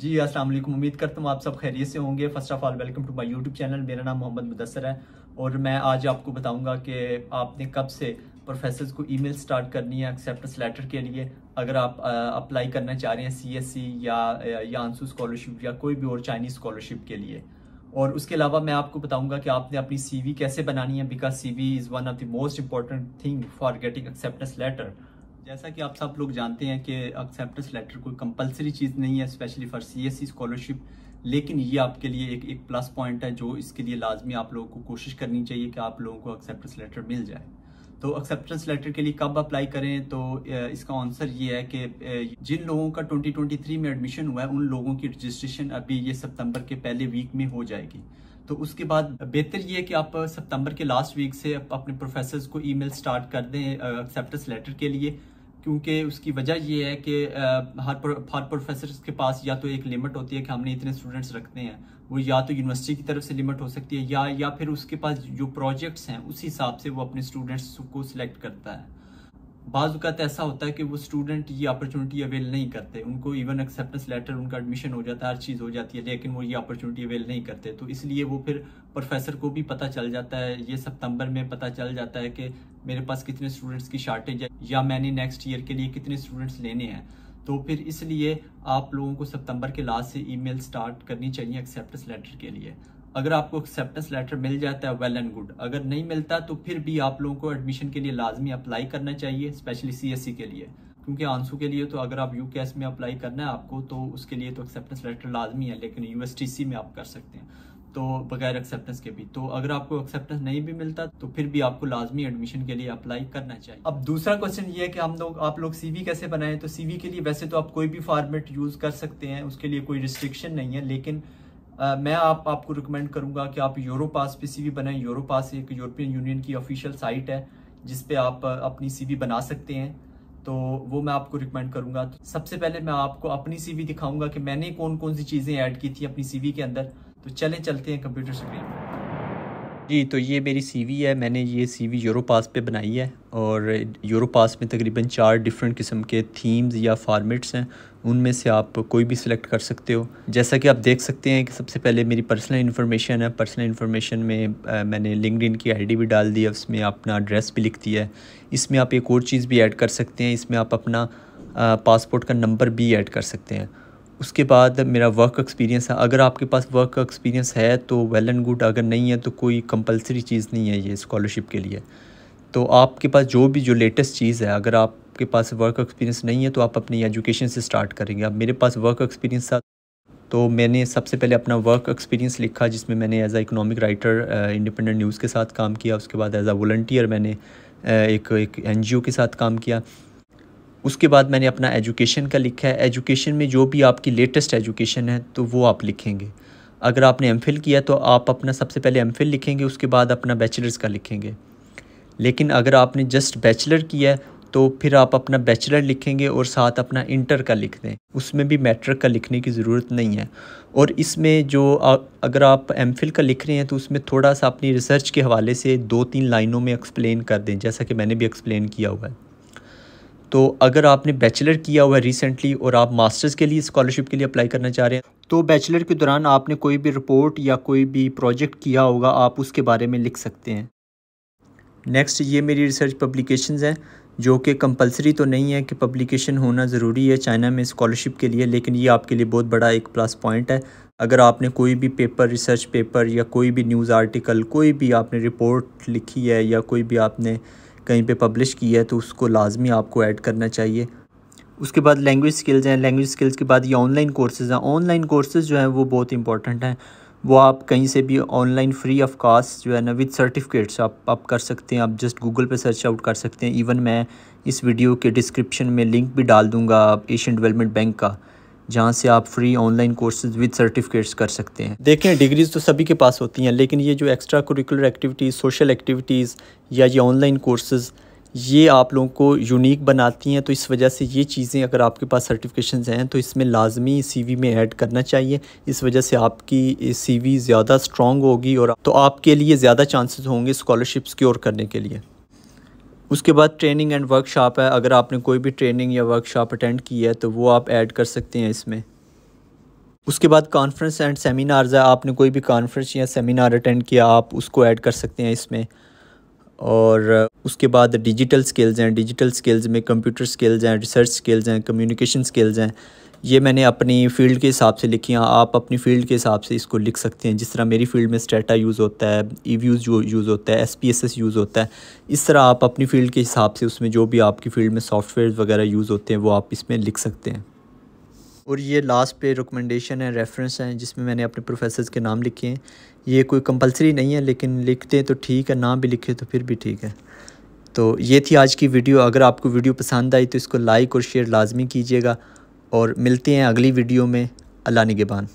जी अस्सलाम वालेकुम उम्मीद करता हूँ आप सब खैरियत से होंगे first of all welcome to my YouTube channel मेरा नाम मोहम्मद मुदसर है और मैं आज आपको बताऊंगा कि आपने कब से प्रोफेसर को ईमेल स्टार्ट करनी है एक्सेप्टेंस लेटर के लिए अगर आप अप्लाई करना चाह रहे हैं सीएससी e या या आंसू स्कॉलरशिप या कोई भी और चाइनीज स्कॉलरशिप के लिए और उसके अलावा मैं आपको बताऊंगा कि आपने अपनी वी कैसे बनानी है because we is one of the most important thing for getting acceptance letter जैसा कि आप सब लोग जानते हैं कि एक्सेप्टेंस लेटर कोई कंपलसरी चीज़ नहीं है स्पेशली फॉर सी स्कॉलरशिप लेकिन ये आपके लिए एक एक प्लस पॉइंट है जो इसके लिए लाजमी आप लोगों को कोशिश करनी चाहिए कि आप लोगों को एक्सेप्टेंस लेटर मिल जाए तो एक्सेप्टेंस लेटर के लिए कब अप्लाई करें तो इसका आंसर ये है कि जिन लोगों का 2023 में एडमिशन हुआ है उन लोगों की रजिस्ट्रेशन अभी ये सितंबर के पहले वीक में हो जाएगी तो उसके बाद बेहतर ये कि आप सितंबर के लास्ट वीक से अपने प्रोफेसर को ईमेल स्टार्ट कर दें एक्सेप्टेंस लेटर के लिए क्योंकि उसकी वजह ये है कि हर पर, हर प्रोफेसर के पास या तो एक लिमिट होती है कि हमने इतने स्टूडेंट्स रखने हैं वो या तो यूनिवर्सिटी की तरफ से लिमिट हो सकती है या या फिर उसके पास जो प्रोजेक्ट्स हैं उस हिसाब से वो अपने स्टूडेंट्स को सिलेक्ट करता है बाज़ात ऐसा होता है कि वो स्टूडेंट ये अपॉर्चुनिटी अवेल नहीं करते उनको इवन एक्सेप्टेंस लेटर उनका एडमिशन हो जाता है हर चीज़ हो जाती है लेकिन वो ये अपॉर्चुनिटी अवेल नहीं करते तो इसलिए वो फिर प्रोफेसर को भी पता चल जाता है ये सितंबर में पता चल जाता है कि मेरे पास कितने स्टूडेंट्स की शार्टेज है या मैंने नेक्स्ट ईयर के लिए कितने स्टूडेंट्स लेने हैं तो फिर इसलिए आप लोगों को सितंबर के लास्ट से ईमेल स्टार्ट करनी चाहिए एक्सेप्टेंस लेटर के लिए अगर आपको एक्सेप्टेंस लेटर मिल जाता है वेल एंड गुड अगर नहीं मिलता तो फिर भी आप लोगों को एडमिशन के लिए लाजमी अप्लाई करना चाहिए स्पेशली सी के लिए क्योंकि आंसू के लिए तो अगर आप यू में अप्लाई करना है आपको तो उसके लिए तो एक्सेप्टेंस लेटर लाजमी है लेकिन यू में आप कर सकते हैं तो बगैर एक्सेप्टेंस के भी तो अगर आपको एक्सेप्टेंस नहीं भी मिलता तो फिर भी आपको लाजमी एडमिशन के लिए अप्लाई करना चाहिए अब दूसरा क्वेश्चन ये है कि हम लोग आप लोग सीवी कैसे बनाएं तो सीवी के लिए वैसे तो आप कोई भी फॉर्मेट यूज कर सकते हैं उसके लिए कोई रिस्ट्रिक्शन नहीं है लेकिन मैं आप आपको रिकमेंड करूंगा कि आप यूरोपास पे सीवी बनाएं यूरोपास एक यूरोपियन यूनियन की ऑफिशियल साइट है जिस पे आप अपनी सीवी बना सकते हैं तो वो मैं आपको रिकमेंड करूंगा तो सबसे पहले मैं आपको अपनी सीवी दिखाऊंगा कि मैंने कौन कौन सी चीज़ें ऐड की थी अपनी सीवी के अंदर तो चलें चलते हैं कंप्यूटर स्क्रीन पर जी तो ये मेरी सीवी है मैंने ये सीवी यूरो पास पे बनाई है और यूरो पास में तकरीबन चार डिफरेंट किस्म के थीम्स या फार्मेट्स हैं उनमें से आप कोई भी सिलेक्ट कर सकते हो जैसा कि आप देख सकते हैं कि सबसे पहले मेरी पर्सनल इन्फॉर्मेशन है पर्सनल इन्फॉर्मेशन में आ, मैंने लिंकड की आईडी भी डाल दी है उसमें अपना एड्रेस भी लिख दिया है इसमें आप एक और चीज़ भी ऐड कर सकते हैं इसमें आप अपना पासपोर्ट का नंबर भी ऐड कर सकते हैं उसके बाद मेरा वर्क एक्सपीरियंस है अगर आपके पास वर्क एक्सपीरियंस है तो वेल एंड गुड अगर नहीं है तो कोई कंपलसरी चीज़ नहीं है ये स्कॉलरशिप के लिए तो आपके पास जो भी जो लेटेस्ट चीज़ है अगर आपके पास वर्क एक्सपीरियंस नहीं है तो आप अपनी एजुकेशन से स्टार्ट करेंगे अब मेरे पास वर्क एक्सपीरियंस था तो मैंने सबसे पहले अपना वर्क एक्सपीरियंस लिखा जिसमें मैंने as a economic writer independent news के साथ काम किया उसके बाद एज आ वॉल्टियर मैंने एक एक एन के साथ काम किया उसके बाद मैंने अपना एजुकेशन का लिखा है एजुकेशन में जो भी आपकी लेटेस्ट एजुकेशन है तो वो आप लिखेंगे अगर आपने एम किया तो आप अपना सबसे पहले एम लिखेंगे उसके बाद अपना बैचलर्स का लिखेंगे लेकिन अगर आपने जस्ट बैचलर किया है तो फिर आप अपना बैचलर लिखेंगे और साथ अपना इंटर का लिख दें उसमें भी मैट्रिक का लिखने की ज़रूरत नहीं है और इसमें जो आ, अगर आप एम का लिख रहे हैं तो उसमें थोड़ा सा अपनी रिसर्च के हवाले से दो तीन लाइनों में एक्सप्लेन कर दें जैसा कि मैंने भी एक्सप्लेन किया हुआ है तो अगर आपने बैचलर किया हुआ है रिसेंटली और आप मास्टर्स के लिए स्कॉलरशिप के लिए अप्लाई करना चाह रहे हैं तो बैचलर के दौरान आपने कोई भी रिपोर्ट या कोई भी प्रोजेक्ट किया होगा आप उसके बारे में लिख सकते हैं नेक्स्ट ये मेरी रिसर्च पब्लिकेशन हैं जो कि कंपलसरी तो नहीं है कि पब्लिकेशन होना ज़रूरी है चाइना में स्कॉलरशिप के लिए लेकिन ये आपके लिए बहुत बड़ा एक प्लस पॉइंट है अगर आपने कोई भी पेपर रिसर्च पेपर या कोई भी न्यूज़ आर्टिकल कोई भी आपने रिपोर्ट लिखी है या कोई भी आपने कहीं पे पब्लिश किया है तो उसको लाजमी आपको ऐड करना चाहिए उसके बाद लैंग्वेज स्किल्स हैं लैंग्वेज स्किल्स के बाद ये ऑनलाइन कोर्सेज़ हैं ऑनलाइन कोर्सेज़ जो हैं वो बहुत इंपॉर्टेंट हैं वो आप कहीं से भी ऑनलाइन फ्री ऑफ कास्ट जो है ना विद सर्टिफिकेट्स आप आप कर सकते हैं आप जस्ट गूगल पे सर्च आउट कर सकते हैं इवन मैं इस वीडियो के डिस्क्रिप्शन में लिंक भी डाल दूंगा एशियन डेवलपमेंट बैंक का जहाँ से आप free online courses with certificates कर सकते हैं देखें डिग्रीज़ तो सभी के पास होती हैं लेकिन ये जो extra curricular activities social activities या ये ऑनलाइन कोर्सेज़ ये आप लोगों को यूनिक बनाती हैं तो इस वजह से ये चीज़ें अगर आपके पास सर्टिफिकेशन हैं तो इसमें लाजमी वी में ऐड करना चाहिए इस वजह से आपकी वी ज़्यादा स्ट्रॉन्ग होगी और तो आपके लिए ज़्यादा चांसेस होंगे स्कॉलरशिप्स की ओर करने के लिए उसके बाद ट्रेनिंग एंड वर्कशॉप है अगर आपने कोई भी ट्रेनिंग या वर्कशॉप अटेंड की है तो वो आप ऐड कर सकते हैं इसमें उसके बाद कॉन्फ्रेंस एंड सेमिनार्स है आपने कोई भी कॉन्फ्रेंस या सेमिनार अटेंड किया आप उसको ऐड कर सकते हैं इसमें और उसके बाद डिजिटल स्किल्स हैं डिजिटल स्किल्स में कंप्यूटर स्किल्स हैं रिसर्च स्किल्स हैं कम्युनिकेशन स्किल्स हैं ये मैंने अपनी फ़ील्ड के हिसाब से लिखी हैं आप अपनी फ़ील्ड के हिसाब से इसको लिख सकते हैं जिस तरह मेरी फ़ील्ड में स्टेटा यूज़ होता है ई व्यूज़ यूज़ होता है S P S S use होता है इस तरह आप अपनी फ़ील्ड के हिसाब से उसमें जो भी आपकी फ़ील्ड में सॉफ्टवेयर वगैरह यूज़ होते हैं वो आप इसमें लिख सकते हैं और ये लास्ट पे रिकमेंडेशन है रेफरेंस हैं जिसमें मैंने अपने प्रोफेसर के नाम लिखे हैं ये कोई कंपलसरी नहीं है लेकिन लिखते हैं तो ठीक है ना भी लिखे तो फिर भी ठीक है तो ये थी आज की वीडियो अगर आपको वीडियो पसंद आई तो इसको लाइक और शेयर लाजमी कीजिएगा और मिलते हैं अगली वीडियो में अल्लाह निगेबान